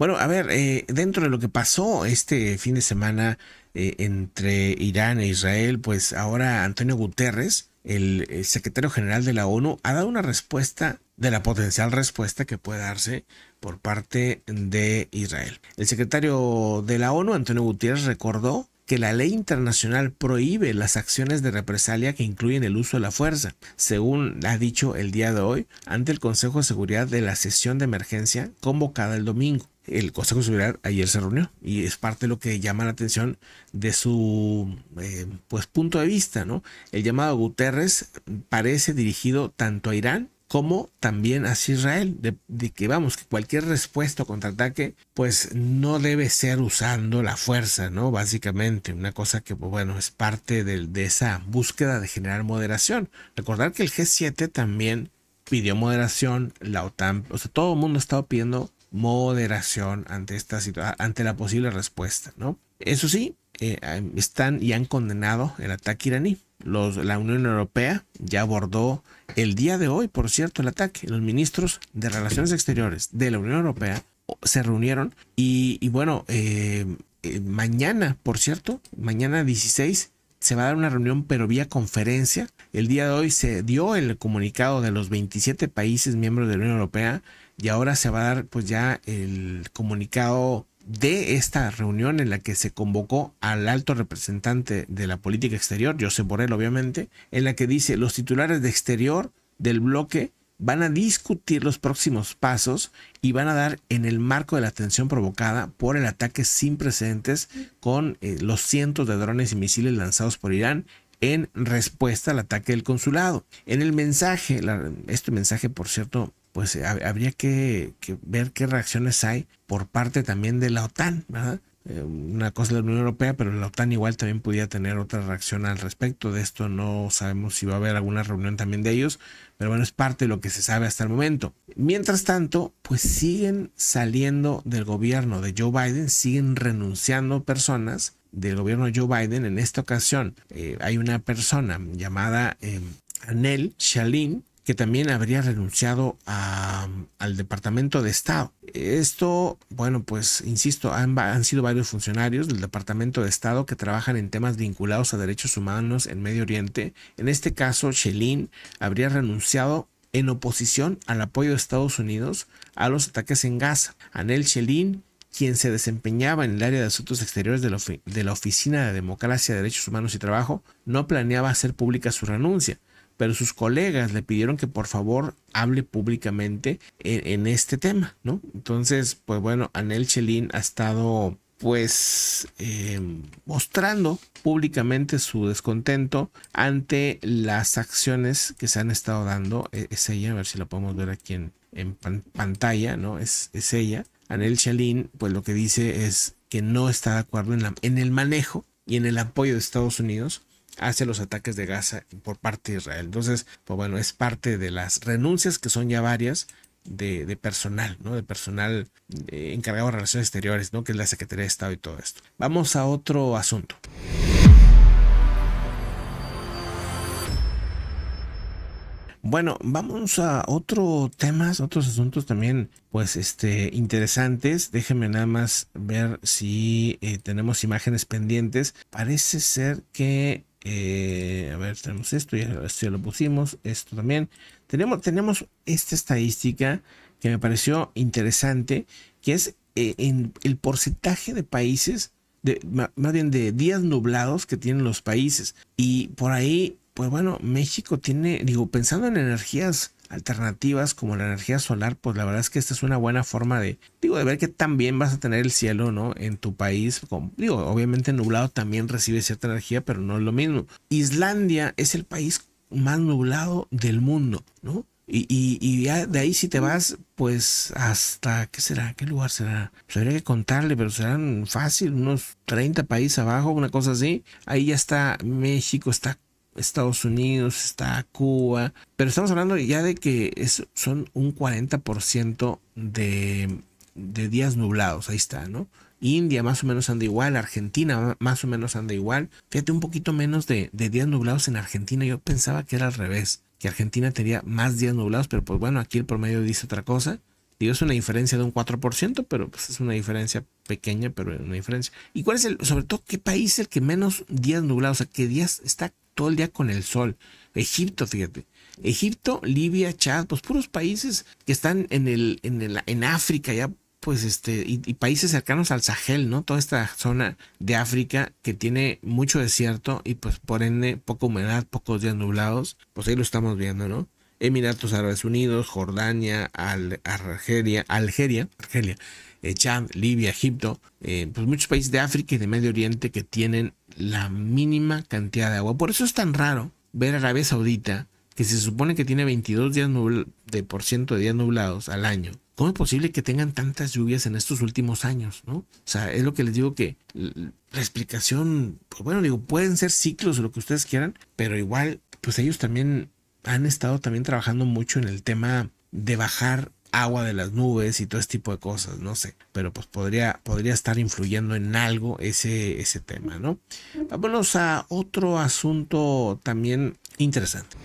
Bueno, a ver, eh, dentro de lo que pasó este fin de semana eh, entre Irán e Israel, pues ahora Antonio Guterres, el, el eh, secretario general de la ONU, ha dado una respuesta de la potencial respuesta que puede darse por parte de Israel. El secretario de la ONU, Antonio Guterres, recordó que la ley internacional prohíbe las acciones de represalia que incluyen el uso de la fuerza, según ha dicho el día de hoy ante el Consejo de Seguridad de la sesión de emergencia convocada el domingo el Consejo de ayer se reunió y es parte de lo que llama la atención de su eh, pues punto de vista, ¿no? El llamado Guterres parece dirigido tanto a Irán como también a Israel, de, que vamos, que cualquier respuesta o contraataque, pues no debe ser usando la fuerza, ¿no? Básicamente, una cosa que, bueno, es parte de, esa búsqueda de generar moderación. Recordar que el G7 también pidió moderación, la OTAN, o sea, todo el mundo ha estado pidiendo moderación ante, esta ante la posible respuesta. ¿no? Eso sí, eh, están y han condenado el ataque iraní. Los, la Unión Europea ya abordó el día de hoy, por cierto, el ataque. Los ministros de Relaciones Exteriores de la Unión Europea oh, se reunieron y, bueno, eh, eh, mañana, por cierto, mañana 16 se va a dar una reunión pero vía conferencia. El día de hoy se dio el comunicado de los 27 países miembros de la Unión Europea y ahora se va a dar pues ya el comunicado de esta reunión en la que se convocó al alto representante de la política exterior, Josep Borrell obviamente, en la que dice los titulares de exterior del bloque van a discutir los próximos pasos y van a dar en el marco de la tensión provocada por el ataque sin precedentes con eh, los cientos de drones y misiles lanzados por Irán en respuesta al ataque del consulado. En el mensaje, este mensaje por cierto pues habría que, ver qué reacciones hay por parte también de la OTAN, eh, una cosa de la Unión Europea, pero la OTAN igual también podía tener otra reacción al respecto. De esto no sabemos si va a haber alguna reunión también de ellos, pero bueno, es parte de lo que se sabe hasta el momento. Mientras tanto, pues siguen saliendo del gobierno de Joe Biden, siguen renunciando personas del gobierno de Joe Biden. En esta ocasión eh, hay una persona llamada eh, Anel Shalin, que también habría renunciado a, al Departamento de Estado. Esto, bueno, pues insisto, han, sido varios funcionarios del Departamento de Estado que trabajan en temas vinculados a derechos humanos en Medio Oriente. En este caso, Shelin habría renunciado en oposición al apoyo de Estados Unidos a los ataques en Gaza. Anel Shelin quien se desempeñaba en el área de asuntos exteriores de la, Oficina de Democracia, Derechos Humanos y Trabajo, no planeaba hacer pública su renuncia pero sus colegas le pidieron que por favor hable públicamente en, este tema, ¿no? Entonces, pues bueno, Anel Chelín ha estado pues eh, mostrando públicamente su descontento ante las acciones que se han estado dando. E-, es ella, a ver si la podemos ver aquí en, pantalla, ¿no? Es, ella. Anel Chalín, pues lo que dice es que no está de acuerdo en el manejo y en el apoyo de Estados Unidos hacia los ataques de Gaza por parte de Israel. Entonces, pues bueno, es parte de las renuncias que son ya varias de, personal, ¿no? De personal eh, encargado de relaciones exteriores, ¿no? Que es la Secretaría de Estado y todo esto. Vamos a otro asunto. Bueno, vamos a otro temas, otros asuntos también, pues, este, interesantes. Déjenme nada más ver si eh, tenemos imágenes pendientes. Parece ser que eh, a ver, tenemos esto, ya, lo pusimos, esto también. Tenemos, tenemos esta estadística que me pareció interesante, que es eh, en el porcentaje de países, de, más bien de días nublados que tienen los países. Y por ahí, pues bueno, México tiene, digo, pensando en energías alternativas como la energía solar, pues la verdad es que esta es una buena forma de, digo, de ver que también vas a tener el cielo, ¿no? En tu país, digo, obviamente nublado también recibe cierta energía, pero no es lo mismo. Islandia es el país más nublado del mundo, ¿no? Y, ya de ahí si te vas, pues hasta, ¿qué será? ¿Qué lugar será? Pues habría que contarle, pero serán fácil, unos 30 países abajo, una cosa así. Ahí ya está México, está Estados Unidos, está Cuba, pero estamos hablando ya de que son un 40% de, días nublados, ahí está, ¿no? India más o menos anda igual, Argentina más o menos anda igual. Fíjate, un poquito menos de, días nublados en Argentina. Yo pensaba que era al revés, que Argentina tenía más días nublados, pero pues bueno, aquí el promedio dice otra cosa. Digo, es una diferencia de un 4%, pero pues es una diferencia pequeña, pero una diferencia. ¿Y cuál es el, sobre todo, qué país es el que menos días nublados, o sea, qué días está todo el día con el sol. Egipto, fíjate. Egipto, Libia, Chad, pues puros países que están en el, en, el, en África, ya pues este, y, y, países cercanos al Sahel, ¿no? Toda esta zona de África que tiene mucho desierto y pues por ende poca humedad, pocos días nublados, pues ahí lo estamos viendo, ¿no? Emiratos Árabes Unidos, Jordania, Argelia, Algeria, Argelia, eh, Chad, Libia, Egipto, eh, pues muchos países de África y de Medio Oriente que tienen la mínima cantidad de agua. Por eso es tan raro ver a Arabia Saudita, que se supone que tiene 22 días de por ciento de días nublados al año. ¿Cómo es posible que tengan tantas lluvias en estos últimos años? ¿no? O sea, es lo que les digo que la explicación, pues bueno, digo, pueden ser ciclos o lo que ustedes quieran, pero igual, pues ellos también han estado también trabajando mucho en el tema de bajar agua de las nubes y todo este tipo de cosas, no sé, pero pues podría, podría estar influyendo en algo ese, ese tema, ¿no? Vámonos a otro asunto también interesante.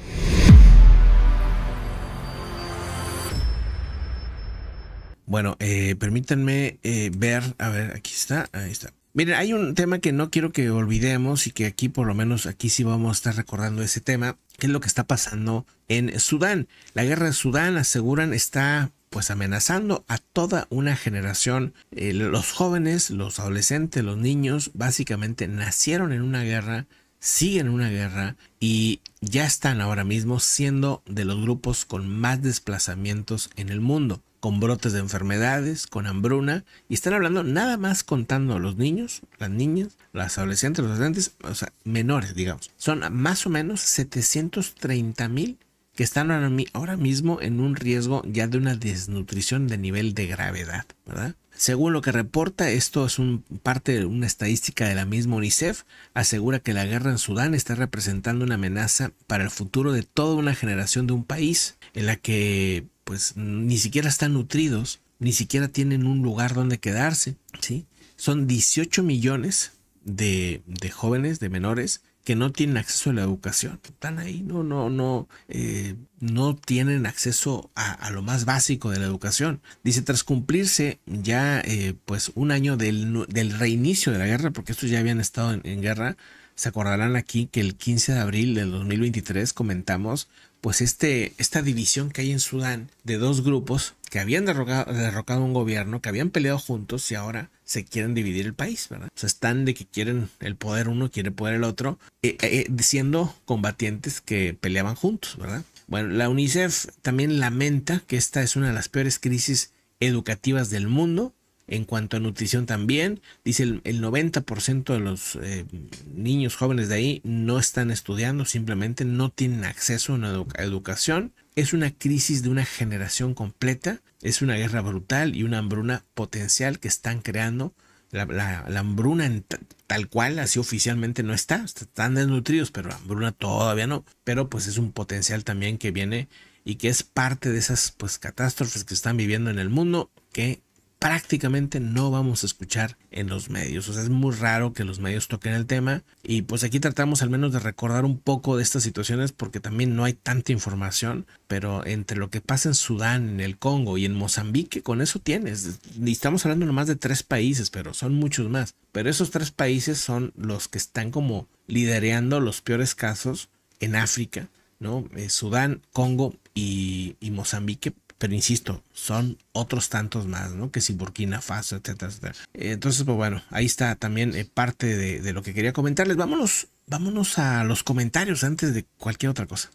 Bueno, eh, permítanme eh, ver, a ver, aquí está, ahí está. Miren, hay un tema que no quiero que olvidemos y que aquí por lo menos aquí sí vamos a estar recordando ese tema, que es lo que está pasando en Sudán. La guerra de Sudán, aseguran, está pues amenazando a toda una generación. Eh, los jóvenes, los adolescentes, los niños, básicamente nacieron en una guerra, siguen una guerra y ya están ahora mismo siendo de los grupos con más desplazamientos en el mundo con brotes de enfermedades, con hambruna, y están hablando nada más contando a los niños, las niñas, las adolescentes, los adolescentes, o sea, menores, digamos. Son más o menos 730 mil que están ahora mismo en un riesgo ya de una desnutrición de nivel de gravedad, ¿verdad? Según lo que reporta, esto es un parte de una estadística de la misma UNICEF, asegura que la guerra en Sudán está representando una amenaza para el futuro de toda una generación de un país en la que pues ni siquiera están nutridos, ni siquiera tienen un lugar donde quedarse, ¿sí? Son 18 millones de, jóvenes, de menores, que no tienen acceso a la educación. Están ahí, no, no, no, eh, no tienen acceso a, lo más básico de la educación. Dice, tras cumplirse ya eh, pues un año del, reinicio de la guerra, porque estos ya habían estado en, en guerra, se acordarán aquí que el 15 de abril del 2023 comentamos pues este, esta división que hay en Sudán de dos grupos que habían derrocado, derrocado un gobierno, que habían peleado juntos y ahora se quieren dividir el país, ¿verdad? O sea, están de que quieren el poder uno, quiere poder el otro, eh, eh, eh, siendo combatientes que peleaban juntos, ¿verdad? Bueno, la UNICEF también lamenta que esta es una de las peores crisis educativas del mundo en cuanto a nutrición también, dice el, 90% de los eh, niños jóvenes de ahí no están estudiando, simplemente no tienen acceso a una educación. Es una crisis de una generación completa, es una guerra brutal y una hambruna potencial que están creando. La, hambruna tal cual, así oficialmente no está, están desnutridos, pero la hambruna todavía no. Pero pues es un potencial también que viene y que es parte de esas pues catástrofes que están viviendo en el mundo que prácticamente no vamos a escuchar en los medios. O sea, es muy raro que los medios toquen el tema. Y pues aquí tratamos al menos de recordar un poco de estas situaciones porque también no hay tanta información. Pero entre lo que pasa en Sudán, en el Congo y en Mozambique, con eso tienes. Y estamos hablando nomás de tres países, pero son muchos más. Pero esos tres países son los que están como lidereando los peores casos en África. ¿no? Eh, Sudán, Congo y Mozambique pero insisto, son otros tantos más, ¿no? Que si Burkina Faso, etcétera, etcétera. Eh, entonces, pues bueno, ahí está también eh, parte de, lo que quería comentarles. Vámonos, vámonos a los comentarios antes de cualquier otra cosa.